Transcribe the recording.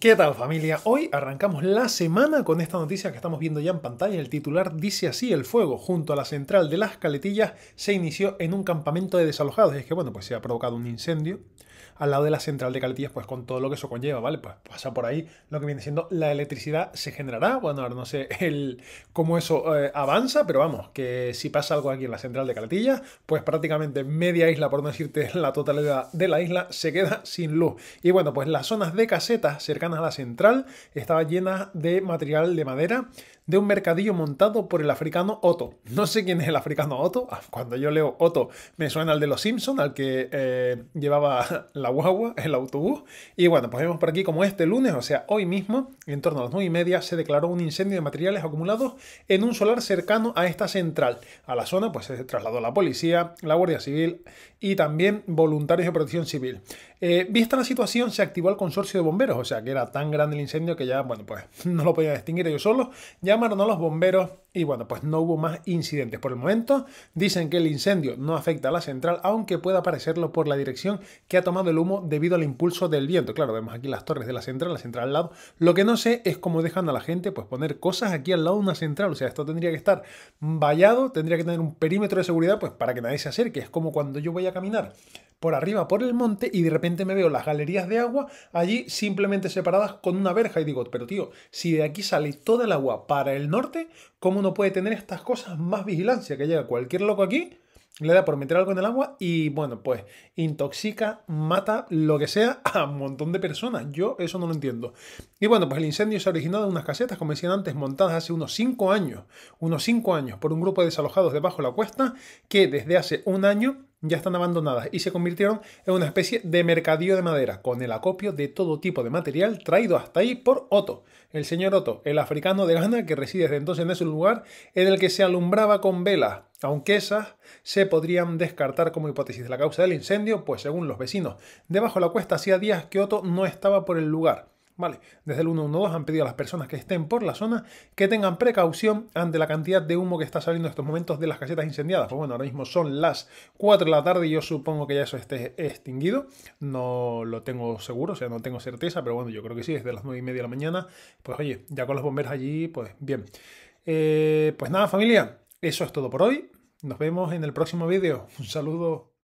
¿Qué tal familia? Hoy arrancamos la semana con esta noticia que estamos viendo ya en pantalla. El titular dice así, el fuego junto a la central de las caletillas se inició en un campamento de desalojados. Y es que bueno, pues se ha provocado un incendio al lado de la central de caletillas, pues con todo lo que eso conlleva, ¿vale? Pues pasa por ahí lo que viene siendo la electricidad se generará. Bueno, ahora no sé el, cómo eso eh, avanza, pero vamos, que si pasa algo aquí en la central de caletillas, pues prácticamente media isla, por no decirte la totalidad de la isla, se queda sin luz. Y bueno, pues las zonas de casetas cercanas a la central, estaba llena de material de madera de un mercadillo montado por el africano Otto. No sé quién es el africano Otto. Ah, cuando yo leo Otto me suena al de los Simpson, al que eh, llevaba la guagua, el autobús. Y bueno, pues vemos por aquí como este lunes, o sea, hoy mismo, en torno a las 9 y media, se declaró un incendio de materiales acumulados en un solar cercano a esta central. A la zona pues se trasladó la policía, la Guardia Civil y también voluntarios de protección civil. Eh, vista la situación, se activó el consorcio de bomberos, o sea que era tan grande el incendio que ya, bueno, pues no lo podían distinguir ellos solos. Llamaron a los bomberos y, bueno, pues no hubo más incidentes por el momento. Dicen que el incendio no afecta a la central, aunque pueda parecerlo por la dirección que ha tomado el humo debido al impulso del viento. Claro, vemos aquí las torres de la central, la central al lado. Lo que no sé es cómo dejan a la gente pues poner cosas aquí al lado de una central, o sea, esto tendría que estar vallado, tendría que tener un perímetro de seguridad pues para que nadie se acerque. Es como cuando yo voy a caminar por arriba, por el monte, y de repente me veo las galerías de agua allí simplemente separadas con una verja. Y digo, pero tío, si de aquí sale toda el agua para el norte, ¿cómo no puede tener estas cosas más vigilancia? Que llega cualquier loco aquí, le da por meter algo en el agua y bueno, pues intoxica, mata, lo que sea, a un montón de personas. Yo eso no lo entiendo. Y bueno, pues el incendio se ha originado en unas casetas, como decían antes, montadas hace unos 5 años, unos 5 años por un grupo de desalojados debajo de la cuesta que desde hace un año ya están abandonadas y se convirtieron en una especie de mercadillo de madera, con el acopio de todo tipo de material traído hasta ahí por Otto, el señor Otto, el africano de Ghana que reside desde entonces en ese lugar, en el que se alumbraba con velas, aunque esas se podrían descartar como hipótesis de la causa del incendio, pues según los vecinos, debajo de la cuesta hacía días que Otto no estaba por el lugar. Vale, desde el 112 han pedido a las personas que estén por la zona que tengan precaución ante la cantidad de humo que está saliendo en estos momentos de las casetas incendiadas. Pues bueno, ahora mismo son las 4 de la tarde y yo supongo que ya eso esté extinguido. No lo tengo seguro, o sea, no tengo certeza, pero bueno, yo creo que sí, es de las 9 y media de la mañana. Pues oye, ya con los bomberos allí, pues bien. Eh, pues nada, familia, eso es todo por hoy. Nos vemos en el próximo vídeo. Un saludo.